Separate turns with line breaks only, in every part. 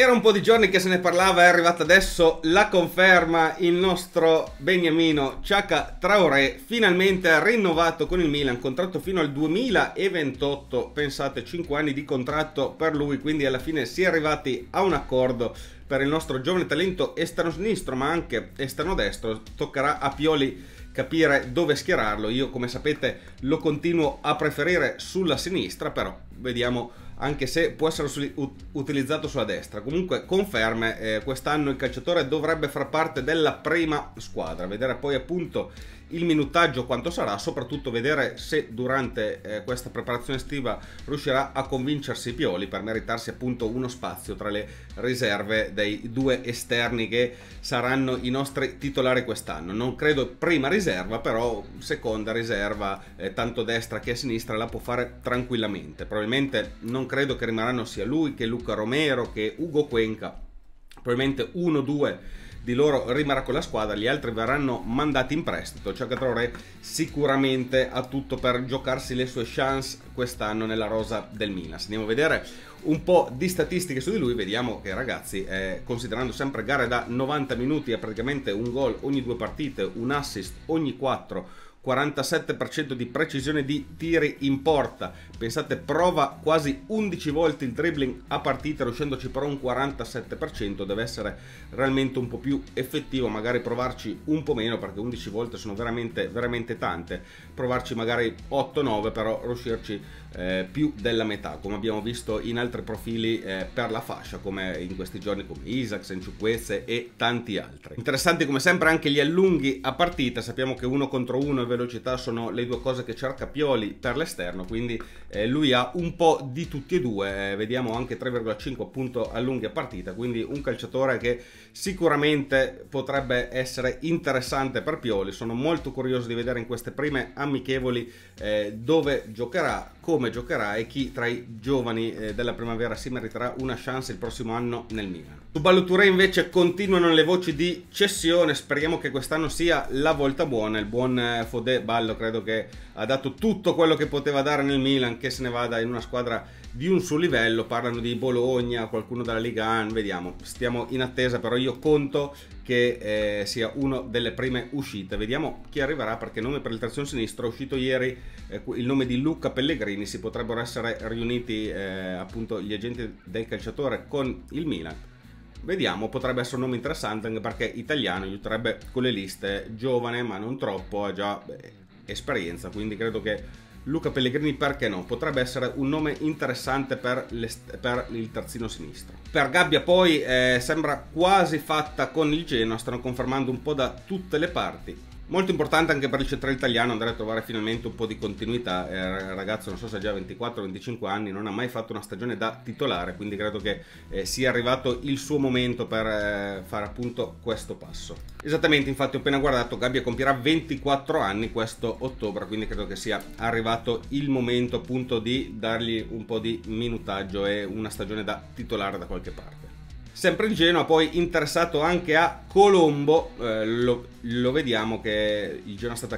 Era un po' di giorni che se ne parlava, è arrivata adesso la conferma. Il nostro beniamino Ciaca Traoré, finalmente ha rinnovato con il Milan, contratto fino al 2028. Pensate, 5 anni di contratto per lui, quindi alla fine si è arrivati a un accordo per il nostro giovane talento esterno sinistro, ma anche esterno destro. Toccherà a Pioli capire dove schierarlo. Io, come sapete, lo continuo a preferire sulla sinistra, però vediamo anche se può essere su, ut, utilizzato sulla destra. Comunque conferme, eh, quest'anno il calciatore dovrebbe far parte della prima squadra, vedere poi appunto il minutaggio quanto sarà, soprattutto vedere se durante eh, questa preparazione estiva riuscirà a convincersi Pioli per meritarsi appunto uno spazio tra le riserve dei due esterni che saranno i nostri titolari quest'anno. Non credo prima riserva, però seconda riserva, eh, tanto destra che sinistra, la può fare tranquillamente. Probabilmente non credo che rimarranno sia lui che Luca Romero che Ugo Cuenca, probabilmente uno o due di loro rimarrà con la squadra, gli altri verranno mandati in prestito. Giocatore sicuramente ha tutto per giocarsi le sue chance quest'anno nella rosa del Milan. Andiamo a vedere un po' di statistiche su di lui, vediamo che ragazzi, eh, considerando sempre gare da 90 minuti, è praticamente un gol ogni due partite, un assist ogni quattro 47% di precisione di tiri in porta. Pensate, prova quasi 11 volte il dribbling a partita, riuscendoci però un 47%. Deve essere realmente un po' più effettivo, magari provarci un po' meno, perché 11 volte sono veramente, veramente tante. Provarci magari 8-9, però riuscirci eh, più della metà, come abbiamo visto in altri profili eh, per la fascia, come in questi giorni come Isaac, Senciuquezze e tanti altri. Interessanti come sempre anche gli allunghi a partita, sappiamo che uno contro uno e velocità sono le due cose che cerca Pioli per l'esterno, quindi eh, lui ha un po' di tutti e due, eh, vediamo anche 3,5 appunto allunghi a partita, quindi un calciatore che sicuramente potrebbe essere interessante per Pioli, sono molto curioso di vedere in queste prime amichevoli eh, dove giocherà come giocherà e chi tra i giovani eh, della primavera si meriterà una chance il prossimo anno nel Milan. Su Balloture invece continuano le voci di cessione, speriamo che quest'anno sia la volta buona, il buon eh, Fodè Ballo credo che ha dato tutto quello che poteva dare nel Milan, che se ne vada in una squadra di un suo livello, parlano di Bologna, qualcuno della Liga An, vediamo, stiamo in attesa, però io conto che eh, sia una delle prime uscite, vediamo chi arriverà perché nome per il terzino sinistro è uscito ieri eh, il nome di Luca Pellegrini Pellegrini si potrebbero essere riuniti eh, appunto gli agenti del calciatore con il Milan. Vediamo, potrebbe essere un nome interessante anche perché italiano aiuterebbe con le liste, giovane ma non troppo, ha già beh, esperienza, quindi credo che Luca Pellegrini perché no? Potrebbe essere un nome interessante per, per il terzino sinistro. Per Gabbia poi eh, sembra quasi fatta con il Genoa, stanno confermando un po' da tutte le parti Molto importante anche per il centrale italiano andare a trovare finalmente un po' di continuità. Il eh, ragazzo, non so se ha già 24-25 anni, non ha mai fatto una stagione da titolare, quindi credo che eh, sia arrivato il suo momento per eh, fare appunto questo passo. Esattamente, infatti, ho appena guardato, Gabbia compierà 24 anni questo ottobre, quindi credo che sia arrivato il momento appunto di dargli un po' di minutaggio e una stagione da titolare da qualche parte. Sempre il Genoa poi interessato anche a Colombo, eh, lo, lo, vediamo che il Genoa sta,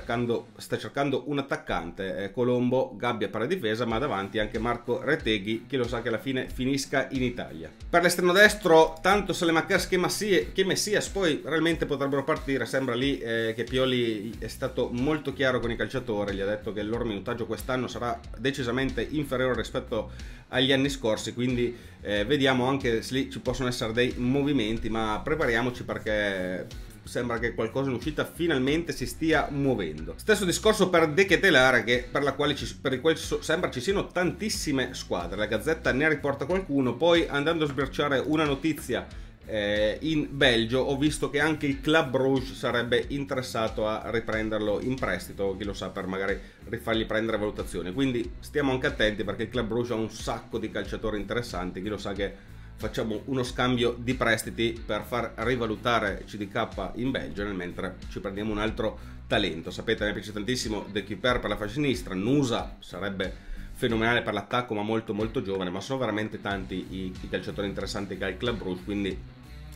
sta cercando un attaccante, eh, Colombo gabbia per la difesa ma davanti anche Marco Reteghi che lo sa che alla fine finisca in Italia. Per l'esterno destro tanto Salemacas che, Massie, che Messias poi realmente potrebbero partire, sembra lì eh, che Pioli è stato molto chiaro con i calciatori, gli ha detto che il loro minutaggio quest'anno sarà decisamente inferiore rispetto agli anni scorsi, quindi eh, vediamo anche se lì ci possono essere per dei movimenti, ma prepariamoci perché sembra che qualcosa in uscita finalmente si stia muovendo. Stesso discorso per Dechetelare, che per, la quale ci, per il quale sembra ci siano tantissime squadre. La Gazzetta ne riporta qualcuno, poi andando a sbirciare una notizia eh, in Belgio ho visto che anche il Club Rouge sarebbe interessato a riprenderlo in prestito, chi lo sa per magari rifargli prendere valutazione. Quindi stiamo anche attenti perché il Club Rouge ha un sacco di calciatori interessanti, chi lo sa che facciamo uno scambio di prestiti per far rivalutare CDK in Belgio, nel mentre ci prendiamo un altro talento. Sapete, mi piace tantissimo De Kiper per la fascia sinistra, Nusa sarebbe fenomenale per l'attacco, ma molto molto giovane, ma sono veramente tanti i, i calciatori interessanti che ha il Club Bruce, quindi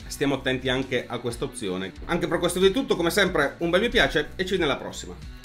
stiamo attenti anche a questa opzione. Anche per questo di tutto, come sempre un bel mi piace e ci vediamo alla prossima.